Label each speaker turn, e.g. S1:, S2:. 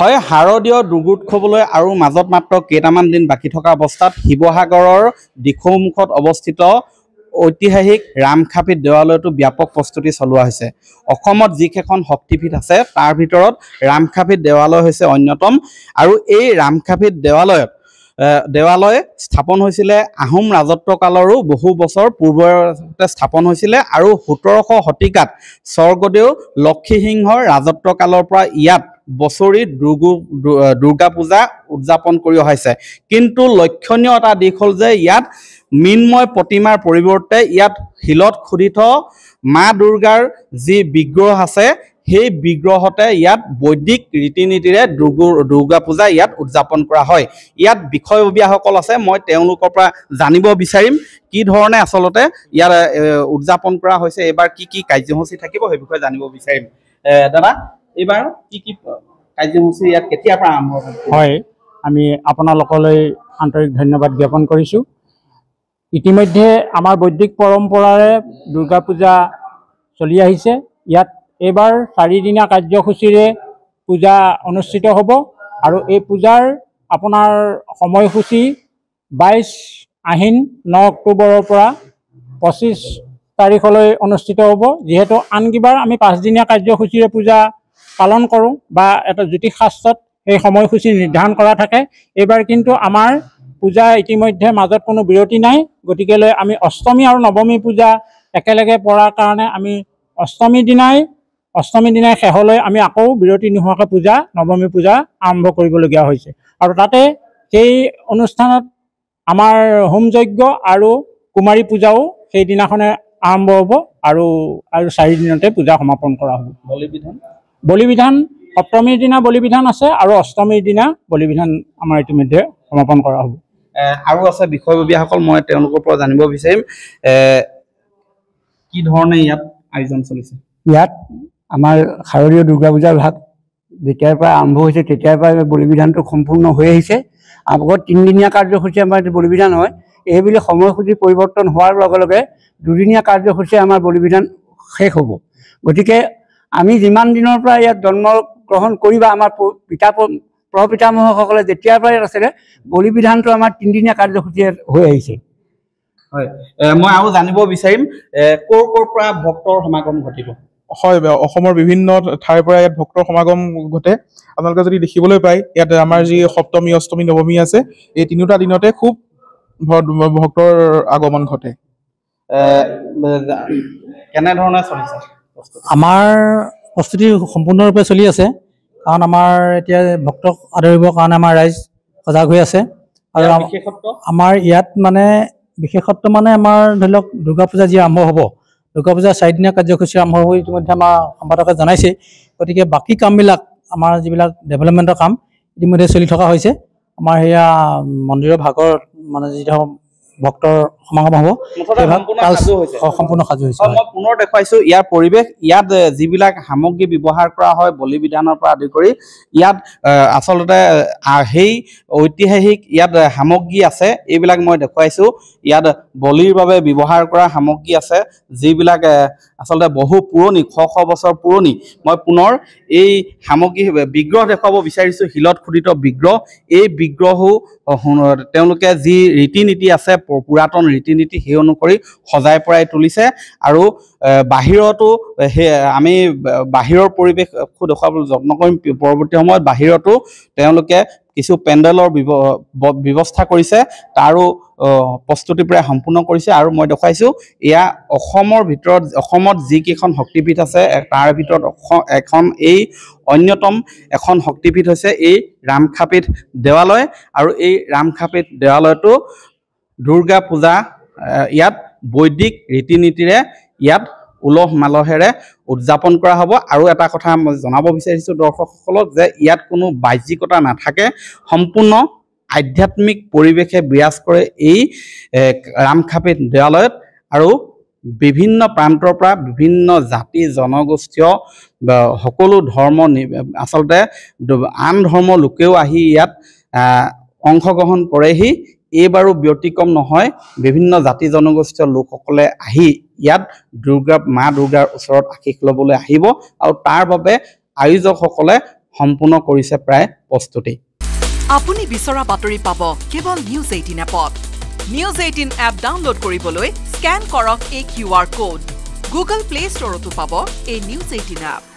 S1: হয় শাৰদীয় দুৰ্গোৎসৱলৈ আৰু মাজত মাত্ৰ কেইটামান দিন বাকী থকা অৱস্থাত শিৱসাগৰৰ দিশৌমুখত অৱস্থিত ঐতিহাসিক ৰামখাপিত দেৱালয়তো ব্যাপক প্ৰস্তুতি চলোৱা হৈছে অসমত যিকেইখন শক্তিপীঠ আছে তাৰ ভিতৰত ৰামখাপিত দেৱালয় হৈছে অন্যতম আৰু এই ৰামখাপিত দেৱালয়ত দেৱালয় স্থাপন হৈছিলে আহোম ৰাজত্বকালৰো বহু বছৰ পূৰ্বতে স্থাপন হৈছিলে আৰু সোতৰশ শতিকাত স্বৰ্গদেউ লক্ষীসিংহৰ ৰাজত্বকালৰ পৰা ইয়াত বছৰি দুৰ্গো দুৰ্গা পূজা উদযাপন কৰি অহাইছে কিন্তু লক্ষণীয় এটা দিশ হ'ল যে ইয়াত মৃন্ময় প্ৰতিমাৰ পৰিৱৰ্তে ইয়াত শিলত খুদিত মা দুৰ্গাৰ যি বিগ্ৰহ আছে সেই বিগ্ৰহতে ইয়াত বৈদিক ৰীতি নীতিৰে দুৰ্গো দুৰ্গা পূজা ইয়াত উদযাপন কৰা হয় ইয়াত বিষয়ববীয়াসকল আছে মই তেওঁলোকৰ পৰা জানিব বিচাৰিম কি ধৰণে আচলতে ইয়াত উদযাপন কৰা হৈছে এইবাৰ কি কি কাৰ্যসূচী থাকিব সেই বিষয়ে জানিব বিচাৰিম দাদা এইবাৰ কি কি কাৰ্যসূচী ইয়াত কেতিয়াৰ পৰা আৰম্ভ
S2: হয় আমি আপোনালোকলৈ আন্তৰিক ধন্যবাদ জ্ঞাপন কৰিছোঁ ইতিমধ্যে আমাৰ বৈদিক পৰম্পৰাৰে দুৰ্গা পূজা চলি আহিছে ইয়াত এইবাৰ চাৰিদিনীয়া কাৰ্যসূচীৰে পূজা অনুষ্ঠিত হ'ব আৰু এই পূজাৰ আপোনাৰ সময়সূচী বাইছ আহিন ন অক্টোবৰৰ পৰা পঁচিছ তাৰিখলৈ অনুষ্ঠিত হ'ব যিহেতু আন কিবাৰ আমি পাঁচদিনীয়া কাৰ্যসূচীৰে পূজা পালন কৰোঁ বা এটা জ্যোতিষ শাস্ত্ৰত সেই সময়সূচী নিৰ্ধাৰণ কৰা থাকে এইবাৰ কিন্তু আমাৰ পূজা ইতিমধ্যে মাজত কোনো বিৰতি নাই গতিকেলৈ আমি অষ্টমী আৰু নৱমী পূজা একেলগে পৰাৰ কাৰণে আমি অষ্টমী দিনাই অষ্টমী দিনাই শেষলৈ আমি আকৌ বিৰতি নোহোৱাকৈ পূজা নৱমী পূজা আৰম্ভ কৰিবলগীয়া হৈছে আৰু তাতে সেই অনুষ্ঠানত আমাৰ হোম যজ্ঞ আৰু কুমাৰী পূজাও সেইদিনাখনে আৰম্ভ হ'ব আৰু আৰু চাৰিদিনতে পূজা সমাপন কৰা হ'ব বলি বিধান বলি বিধান সপ্তমীর দিনা বিধান আছে আর অষ্টমীর দিনা বিধান আমার ইতিমধ্যে সমাপন করা হব
S1: আর আছে বিষয়ববীয় মানে জানিব বিচারিম কি ধরনের ইয়াত আয়োজন চলছে
S2: ইয়াত আমার শারদীয় দুর্গা পূজার ভাগ যেতারপা আরম্ভ হয়েছে তেতারপা বলিবিধান সম্পূর্ণ হয়ে আছে আগত তিনদিনিয়া কার্যসূচী আমার বিধান হয় এইবিল সময়সূচী পরিবর্তন হওয়ার লগে দুদিনিয়া কার্যসূচী আমার বিধান শেষ হব গতি আমি যিমান দিনৰ পৰা ইয়াত জন্ম গ্ৰহণ কৰি বা আমাৰ পিতা প্ৰপিতামহসকলে যেতিয়াৰ পৰা ইয়াত আছিলে বলি বিধানটো আমাৰ তিনিদিনীয়া কাৰ্যসূচী হৈ
S1: আহিছে হয় মই আৰু জানিব বিচাৰিম ক'ৰ ক'ৰ পৰা ভক্তৰ সমাগম ঘটিব হয় অসমৰ বিভিন্ন ঠাইৰ পৰা ইয়াত ভক্তৰ সমাগম ঘটে আপোনালোকে যদি দেখিবলৈ পায় ইয়াত আমাৰ যি সপ্তমী অষ্টমী নৱমী আছে এই তিনিওটা দিনতে খুব ভক্তৰ আগমন ঘটে কেনেধৰণে চলিছে
S2: আমাৰ প্ৰস্তুতি সম্পূৰ্ণৰূপে চলি আছে কাৰণ আমাৰ এতিয়া ভক্তক আদৰিবৰ কাৰণে আমাৰ ৰাইজ সজাগ হৈ আছে আৰু আমাৰ ইয়াত মানে বিশেষত্ব মানে আমাৰ ধৰি লওক দুৰ্গা পূজা যি আৰম্ভ হ'ব দুৰ্গা পূজাৰ চাৰিদিনীয়া কাৰ্যসূচী আৰম্ভ হ'ব ইতিমধ্যে আমাৰ সম্পাদকে জনাইছে গতিকে বাকী কামবিলাক আমাৰ যিবিলাক ডেভেলপমেণ্টৰ কাম ইতিমধ্যে চলি থকা হৈছে আমাৰ সেয়া মন্দিৰৰ ভাগৰ মানে যিধৰণৰ ভক্তৰ সমাগম হ'ব সম্পূৰ্ণ
S1: সাজু হৈছে মই পুনৰ দেখুৱাইছোঁ ইয়াৰ পৰিৱেশ ইয়াত যিবিলাক সামগ্ৰী ব্যৱহাৰ কৰা হয় বলি বিধানৰ পৰা আদি কৰি ইয়াত আচলতে সেই ঐতিহাসিক ইয়াত সামগ্ৰী আছে এইবিলাক মই দেখুৱাইছোঁ ইয়াত বলিৰ বাবে ব্যৱহাৰ কৰা সামগ্ৰী আছে যিবিলাক আচলতে বহু পুৰণি শ শ বছৰ পুৰণি মই পুনৰ এই সামগ্ৰী বিগ্ৰহ দেখুৱাব বিচাৰিছোঁ শিলত খোদিত বিগ্ৰহ এই বিগ্ৰহো তেওঁলোকে যি ৰীতি নীতি আছে পুৰাতন ৰীতি নীতি সেই অনুসৰি সজাই পৰাই তুলিছে আৰু বাহিৰতো সেই আমি বাহিৰৰ পৰিৱেশো দেখুৱাবলৈ যত্ন কৰিম পৰৱৰ্তী সময়ত বাহিৰতো তেওঁলোকে কিছু পেণ্ডেলৰ ব্যৱস্থা কৰিছে তাৰো প্ৰস্তুতি প্ৰায় সম্পূৰ্ণ কৰিছে আৰু মই দেখুৱাইছোঁ এয়া অসমৰ ভিতৰত অসমত যিকেইখন শক্তিপীঠ আছে তাৰ ভিতৰত এখন এই অন্যতম এখন শক্তিপীঠ হৈছে এই ৰামখাপীঠ দেৱালয় আৰু এই ৰামখাপীঠ দেৱালয়টো দুৰ্গা পূজা ইয়াত বৈদিক ৰীতি নীতিৰে ইয়াত উলহ মালহেৰে উদযাপন কৰা হ'ব আৰু এটা কথা মই জনাব বিচাৰিছোঁ দৰ্শকসকলক যে ইয়াত কোনো বাহ্যিকতা নাথাকে সম্পূৰ্ণ আধ্যাত্মিক পৰিৱেশে বিৰাজ কৰে এই ৰামখাপিত দেৱালয়ত আৰু বিভিন্ন প্ৰান্তৰ পৰা বিভিন্ন জাতি জনগোষ্ঠীয় সকলো ধৰ্ম আচলতে আন ধৰ্মৰ লোকেও আহি ইয়াত অংশগ্ৰহণ কৰেহি এইবাৰো ব্যতিক্ৰম নহয় বিভিন্ন জাতি জনগোষ্ঠীয় লোকসকলে আহি ইয়াত দুৰ্গা মা দুৰ্গাৰ ওচৰত আশীষ ল'বলৈ আহিব আৰু তাৰ বাবে আয়োজকসকলে সম্পূৰ্ণ কৰিছে প্ৰায় প্ৰস্তুতি আপুনি বিচৰা বাতৰি পাব কেৱল নিউজ এইটিন এপত নিউজ এইটিন এপ ডাউনলোড কৰিবলৈ স্কেন কৰক এই Q R code Google play ষ্টৰতো পাব এই নিউজ এইটিন এপ